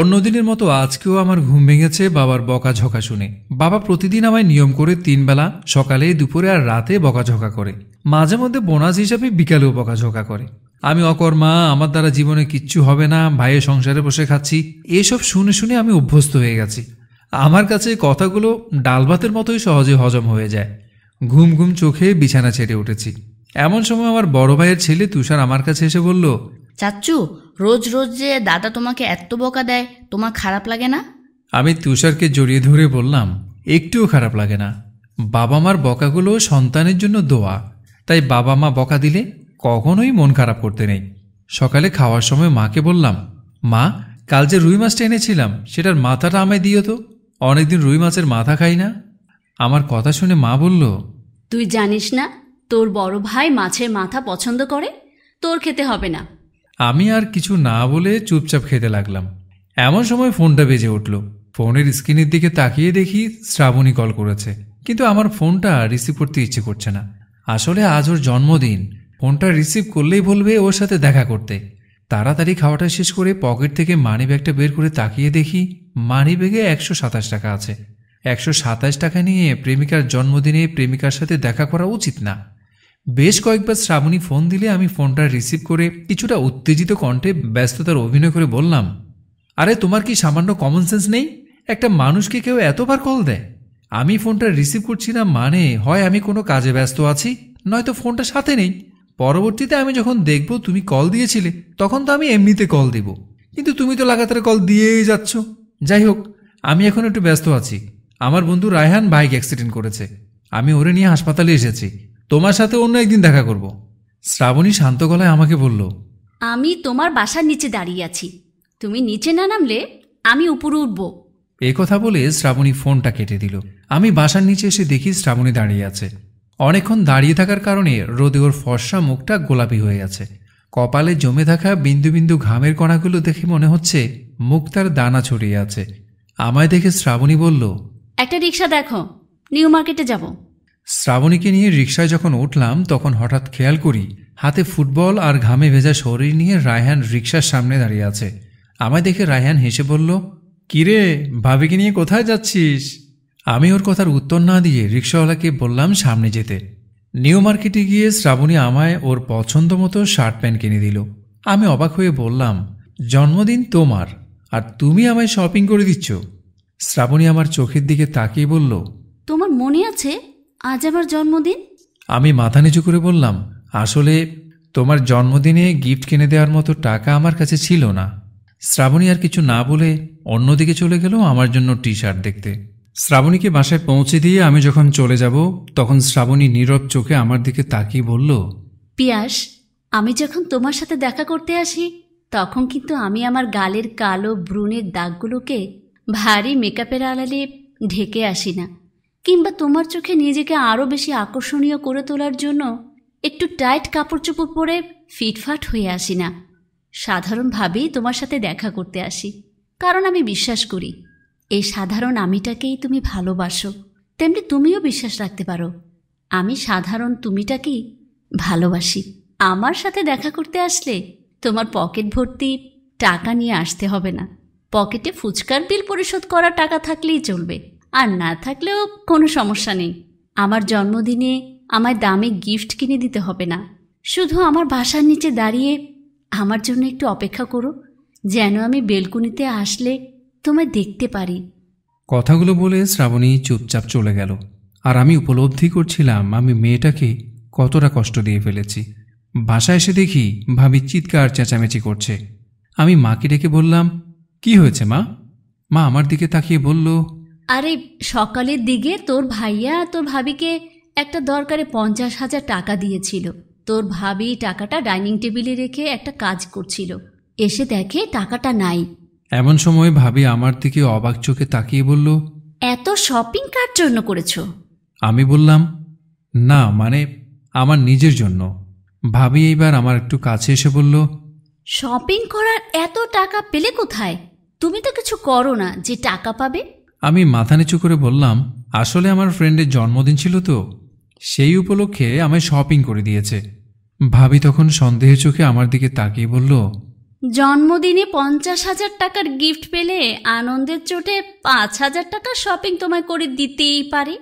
অন্যদিনের মতো আজকেও আমার ঘুম ভেঙেছে বাবার বকাঝকা শুনে বাবা প্রতিদিন আমায় নিয়ম করে তিনবেলা সকালে দুপুরে আর রাতে বকাঝকা করে মাঝে মধ্যে বোনাস হিসাবে বিকালেও বকাঝকা করে আমি অকর্মা আমার দ্বারা জীবনে কিচ্ছু হবে না ভাইয়ের সংসারে বসে খাচ্ছি এসব শুনে শুনে আমি অভ্যস্ত হয়ে গেছি আমার কাছে কথাগুলো ডাল ভাতের মতোই সহজে হজম হয়ে যায় ঘুম ঘুম চোখে বিছানা ছেড়ে উঠেছি এমন সময় আমার বড় ভাইয়ের ছেলে তুষার আমার কাছে এসে বলল চাচ্চু রোজ রোজ যে দাদা তোমাকে এত বকা দেয় তোমার খারাপ লাগে না আমি তুষারকে জড়িয়ে ধরে বললাম একটুও খারাপ লাগে না বাবা মার বকাগুলো সন্তানের জন্য দোয়া তাই বাবা মা বকা দিলে কখনোই মন খারাপ করতে নেই সকালে খাওয়ার সময় মাকে বললাম মা কাল যে রুই মাছটা এনেছিলাম সেটার মাথাটা আমায় দিও তো অনেকদিন রুই মাছের মাথা খাই না আমার কথা শুনে মা বলল তুই জানিস না তোর বড় ভাই মাছের মাথা পছন্দ করে তোর খেতে হবে না আমি আর কিছু না বলে চুপচাপ খেতে লাগলাম এমন সময় ফোনটা বেজে উঠল ফোনের স্ক্রিনের দিকে তাকিয়ে দেখি শ্রাবণী কল করেছে কিন্তু আমার ফোনটা রিসিভ করতে ইচ্ছে করছে না আসলে আজ ওর জন্মদিন ফোনটা রিসিভ করলেই বলবে ওর সাথে দেখা করতে তাড়াতাড়ি খাওয়াটা শেষ করে পকেট থেকে মানি ব্যাগটা বের করে তাকিয়ে দেখি মানি ব্যাগে একশো সাতাশ টাকা আছে একশো সাতাশ টাকা নিয়ে প্রেমিকার জন্মদিনে প্রেমিকার সাথে দেখা করা উচিত না বেশ কয়েকবার শ্রাবণী ফোন দিলে আমি ফোনটা রিসিভ করে কিছুটা উত্তেজিত কণ্ঠে ব্যস্ততার অভিনয় করে বললাম আরে তোমার কি সামান্য কমন সেন্স নেই একটা মানুষকে কেউ এতবার কল দেয় আমি ফোনটা রিসিভ করছি না মানে হয় আমি কোনো কাজে ব্যস্ত আছি নয়তো ফোনটা সাথে নেই পরবর্তীতে আমি যখন দেখব তুমি কল দিয়েছিলে তখন তো আমি এমনিতে কল দিব কিন্তু তুমি তো লাগাতার কল দিয়েই যাচ্ছ যাই হোক আমি এখন একটু ব্যস্ত আছি আমার বন্ধু রায়হান বাইক অ্যাক্সিডেন্ট করেছে আমি ওরে নিয়ে হাসপাতালে এসেছি তোমার সাথে অন্য একদিন দেখা করব শ্রাবণী শান্ত গলায় আমাকে বলল আমি তোমার বাসার নিচে দাঁড়িয়ে আছি তুমি নিচে না নামলে আমি উপরে উঠব এ কথা বলে শ্রাবণী ফোনটা কেটে দিল আমি বাসার নিচে এসে দেখি শ্রাবণী দাঁড়িয়ে আছে অনেকক্ষণ দাঁড়িয়ে থাকার কারণে রোদে ওর ফর্সা মুখটা গোলাপি হয়ে আছে কপালে জমে থাকা বিন্দু বিন্দু ঘামের কণাগুলো দেখে মনে হচ্ছে মুখ তার দানা ছড়িয়ে আছে আমায় দেখে শ্রাবণী বলল একটা রিক্সা দেখো নিউ মার্কেটে যাবো শ্রাবণীকে নিয়ে রিক্সায় যখন উঠলাম তখন হঠাৎ খেয়াল করি হাতে ফুটবল আর ঘামে ভেজা শরীর নিয়ে রায়হান রিক্সার সামনে দাঁড়িয়ে আছে আমায় দেখে রায়হান হেসে বলল কিরে ভাবিকে নিয়ে কোথায় যাচ্ছিস আমি ওর কথার উত্তর না দিয়ে রিক্সাওয়ালাকে বললাম সামনে যেতে নিউ মার্কেটে গিয়ে শ্রাবণী আমায় ওর পছন্দ মতো শার্ট প্যান্ট কিনে দিল আমি অবাক হয়ে বললাম জন্মদিন তোমার আর তুমি আমায় শপিং করে দিচ্ছ শ্রাবণী আমার চোখের দিকে তাকিয়ে বলল তোমার মনে আছে আজ আমার জন্মদিন আমি মাথা নিচু করে বললাম আসলে তোমার জন্মদিনে গিফট কিনে দেওয়ার মতো টাকা আমার কাছে ছিল না শ্রাবণী আর কিছু না বলে অন্যদিকে চলে গেল আমার জন্য টি শার্ট দেখতে শ্রাবণীকে বাসায় পৌঁছে দিয়ে আমি যখন চলে যাব তখন শ্রাবণী নীরব চোখে আমার দিকে তাকিয়ে বলল পিয়াস আমি যখন তোমার সাথে দেখা করতে আসি তখন কিন্তু আমি আমার গালের কালো ব্রুনের দাগগুলোকে ভারী মেকআপের আড়ালে ঢেকে আসি না কিংবা তোমার চোখে নিজেকে আরও বেশি আকর্ষণীয় করে তোলার জন্য একটু টাইট কাপড় চোপড় পরে ফিটফাট হয়ে আসি না সাধারণভাবেই তোমার সাথে দেখা করতে আসি কারণ আমি বিশ্বাস করি এই সাধারণ আমিটাকেই তুমি ভালোবাসো তেমনি তুমিও বিশ্বাস রাখতে পারো আমি সাধারণ তুমিটাকেই ভালোবাসি আমার সাথে দেখা করতে আসলে তোমার পকেট ভর্তি টাকা নিয়ে আসতে হবে না পকেটে ফুচকার বিল পরিশোধ করা টাকা থাকলেই চলবে আর না থাকলেও কোনো সমস্যা নেই আমার জন্মদিনে আমায় দামে গিফট কিনে দিতে হবে না শুধু আমার বাসার নিচে দাঁড়িয়ে আমার জন্য একটু অপেক্ষা করো যেন আমি বেলকুনিতে আসলে তোমায় দেখতে পারি কথাগুলো বলে শ্রাবণী চুপচাপ চলে গেল আর আমি উপলব্ধি করছিলাম আমি মেয়েটাকে কতটা কষ্ট দিয়ে ফেলেছি বাসায় এসে দেখি ভাবি চিৎকার চেঁচামেচি করছে আমি মাকে ডেকে বললাম কি হয়েছে মা মা আমার দিকে তাকিয়ে বলল আরে সকালের দিকে তোর ভাইয়া তোর ভাবিকে একটা দরকারে পঞ্চাশ হাজার টাকা দিয়েছিল তোর ভাবি টাকাটা ডাইনিং টেবিলে রেখে একটা কাজ করছিল এসে দেখে টাকাটা নাই এমন সময় ভাবি আমার দিকে অবাক চোখে তাকিয়ে বলল এত শপিং কার জন্য করেছ আমি বললাম না মানে আমার নিজের জন্য ভাবি এইবার আমার একটু কাছে এসে বলল শপিং করার এত টাকা পেলে কোথায় তুমি তো কিছু করো না যে টাকা পাবে আমি মাথা নিচু করে বললাম আসলে আমার ফ্রেন্ডের জন্মদিন ছিল তো সেই উপলক্ষে আমায় শপিং করে দিয়েছে ভাবি তখন সন্দেহের চোখে আমার দিকে তাকিয়ে বলল জন্মদিনে পঞ্চাশ হাজার টাকার গিফট পেলে আনন্দের চোটে পাঁচ হাজার টাকা শপিং তোমায় করে দিতেই পারে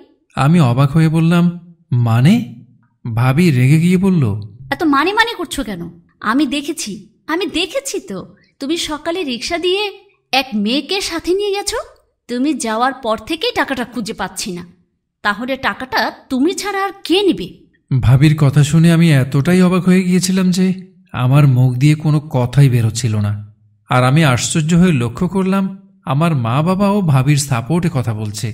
আমি অবাক হয়ে বললাম মানে ভাবি রেগে গিয়ে বলল এত মানে মানে করছো কেন আমি দেখেছি আমি দেখেছি তো তুমি সকালে রিক্সা দিয়ে এক মেয়েকে সাথে নিয়ে গেছো তুমি যাওয়ার পর থেকেই টাকাটা খুঁজে পাচ্ছি না তাহলে টাকাটা তুমি ছাড়া আর কে নিবে ভাবির কথা শুনে আমি এতটাই অবাক হয়ে গিয়েছিলাম যে আমার মুখ দিয়ে কোনো কথাই বেরোচ্ছিল না আর আমি আশ্চর্য হয়ে লক্ষ্য করলাম আমার মা বাবা ও ভাবির সাপোর্টে কথা বলছে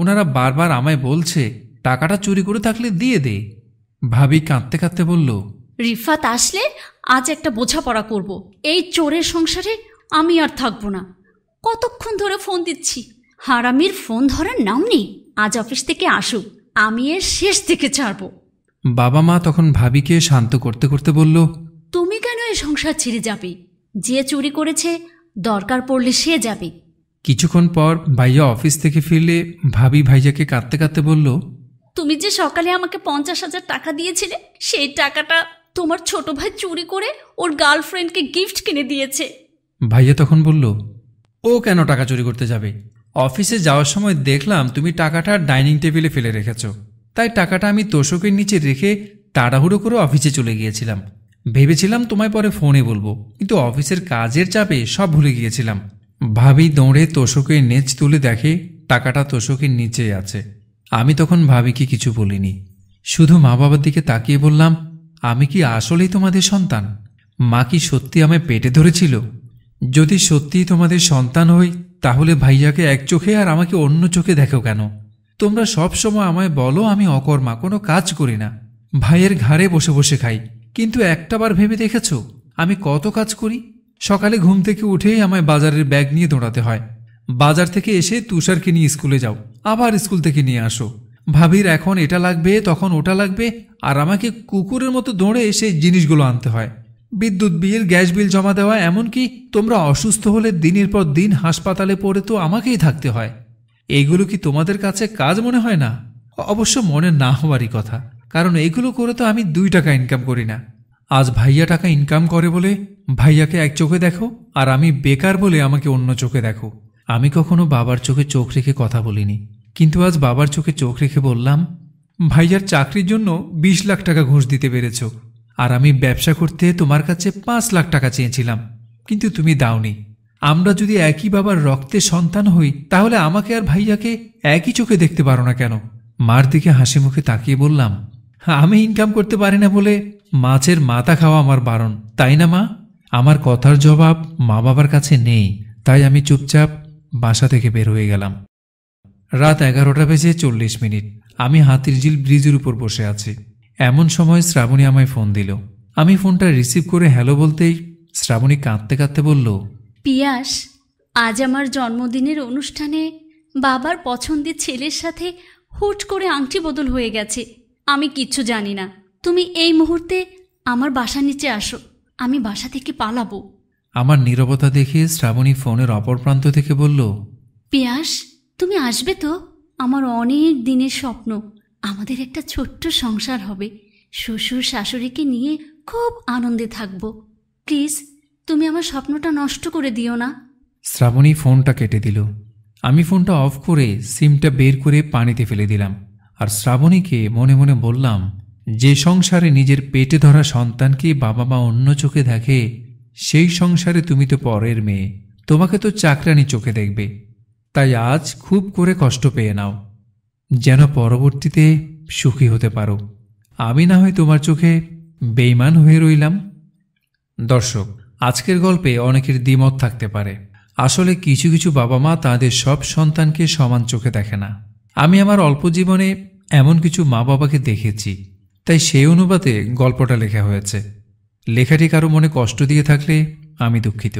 ওনারা বারবার আমায় বলছে টাকাটা চুরি করে থাকলে দিয়ে দে ভাবি কাঁদতে কাঁদতে বলল রিফাত আসলে আজ একটা বোঝাপড়া করব এই চোরের সংসারে আমি আর থাকবো না কতক্ষণ ধরে ফোন দিচ্ছি হারামির ফোন ধরার নাম নেই আজ অফিস থেকে আসুক আমি এর শেষ থেকে ছাড়ব বাবা মা তখন ভাবিকে শান্ত করতে করতে বলল তুমি কেন এ সংসার ছেড়ে যাবে যে চুরি করেছে দরকার পড়লে সে যাবে কিছুক্ষণ পর ভাইয়া অফিস থেকে ফিরলে ভাবি ভাইয়াকে কাঁদতে কাঁদতে বলল তুমি যে সকালে আমাকে পঞ্চাশ হাজার টাকা দিয়েছিলে সেই টাকাটা তোমার ছোট ভাই চুরি করে ওর গার্লফ্রেন্ডকে গিফট কিনে দিয়েছে ভাইয়া তখন বলল ও কেন টাকা চুরি করতে যাবে অফিসে যাওয়ার সময় দেখলাম তুমি টাকাটা ডাইনিং টেবিলে ফেলে রেখেছ তাই টাকাটা আমি তোষকের নিচে রেখে তাড়াহুড়ো করে অফিসে চলে গিয়েছিলাম ভেবেছিলাম তোমায় পরে ফোনে বলবো কিন্তু অফিসের কাজের চাপে সব ভুলে গিয়েছিলাম ভাবি দৌড়ে তোষকের নেচ তুলে দেখে টাকাটা তোষকের নিচেই আছে আমি তখন ভাবিকে কিছু বলিনি শুধু মা বাবার দিকে তাকিয়ে বললাম আমি কি আসলেই তোমাদের সন্তান মা কি সত্যি আমায় পেটে ধরেছিল যদি সত্যিই তোমাদের সন্তান হই তাহলে ভাইয়াকে এক চোখে আর আমাকে অন্য চোখে দেখো কেন তোমরা সব সময় আমায় বলো আমি অকর্মা কোনো কাজ করি না ভাইয়ের ঘাড়ে বসে বসে খাই কিন্তু একটাবার ভেবে দেখেছ আমি কত কাজ করি সকালে ঘুম থেকে উঠেই আমায় বাজারের ব্যাগ নিয়ে দৌড়াতে হয় বাজার থেকে এসে তুষারকে নিয়ে স্কুলে যাও আবার স্কুল থেকে নিয়ে আসো ভাবির এখন এটা লাগবে তখন ওটা লাগবে আর আমাকে কুকুরের মতো দৌড়ে সেই জিনিসগুলো আনতে হয় বিদ্যুৎ বিল গ্যাস বিল জমা দেওয়া এমনকি তোমরা অসুস্থ হলে দিনের পর দিন হাসপাতালে পড়ে তো আমাকেই থাকতে হয় এইগুলো কি তোমাদের কাছে কাজ মনে হয় না অবশ্য মনে না হওয়ারই কথা কারণ এগুলো করে তো আমি দুই টাকা ইনকাম করি না আজ ভাইয়া টাকা ইনকাম করে বলে ভাইয়াকে এক চোখে দেখো আর আমি বেকার বলে আমাকে অন্য চোখে দেখো আমি কখনো বাবার চোখে চোখ রেখে কথা বলিনি কিন্তু আজ বাবার চোখে চোখ রেখে বললাম ভাইয়ার চাকরির জন্য বিশ লাখ টাকা ঘুষ দিতে পেরেছো আর আমি ব্যবসা করতে তোমার কাছে পাঁচ লাখ টাকা চেয়েছিলাম কিন্তু তুমি দাওনি আমরা যদি একই বাবার রক্তে সন্তান হই তাহলে আমাকে আর ভাইয়াকে একই চোখে দেখতে পারো না কেন মার দিকে হাসি মুখে তাকিয়ে বললাম আমি ইনকাম করতে পারি না বলে মাছের মাথা খাওয়া আমার বারণ তাই না মা আমার কথার জবাব মা বাবার কাছে নেই তাই আমি চুপচাপ বাসা থেকে বের হয়ে গেলাম রাত এগারোটা বেজে চল্লিশ মিনিট আমি হাতির ঝিল ব্রিজের উপর বসে আছি এমন সময় শ্রাবণী আমায় ফোন দিল আমি ফোনটা রিসিভ করে হ্যালো বলতেই শ্রাবণী কাঁদতে কাঁদতে বলল পিয়াস আজ আমার জন্মদিনের অনুষ্ঠানে বাবার পছন্দের ছেলের সাথে হুট করে আংটি বদল হয়ে গেছে আমি কিচ্ছু জানি না তুমি এই মুহূর্তে আমার বাসা নিচে আসো আমি বাসা থেকে পালাবো আমার নিরবতা দেখে শ্রাবণী ফোনের অপর প্রান্ত থেকে বলল পিয়াস তুমি আসবে তো আমার অনেক দিনের স্বপ্ন আমাদের একটা ছোট্ট সংসার হবে শ্বশুর শাশুড়িকে নিয়ে খুব আনন্দে থাকব প্লিজ তুমি আমার স্বপ্নটা নষ্ট করে দিও না শ্রাবণী ফোনটা কেটে দিল আমি ফোনটা অফ করে সিমটা বের করে পানিতে ফেলে দিলাম আর শ্রাবণীকে মনে মনে বললাম যে সংসারে নিজের পেটে ধরা সন্তানকে বাবা মা অন্য চোখে দেখে সেই সংসারে তুমি তো পরের মেয়ে তোমাকে তো চাকরানি চোখে দেখবে তাই আজ খুব করে কষ্ট পেয়ে নাও যেন পরবর্তীতে সুখী হতে পারো আমি না হয় তোমার চোখে বেইমান হয়ে রইলাম দর্শক আজকের গল্পে অনেকের দ্বিমত থাকতে পারে আসলে কিছু কিছু বাবা মা তাদের সব সন্তানকে সমান চোখে দেখে না আমি আমার অল্প জীবনে এমন কিছু মা বাবাকে দেখেছি তাই সেই অনুপাতে গল্পটা লেখা হয়েছে লেখাটি কারো মনে কষ্ট দিয়ে থাকলে আমি দুঃখিত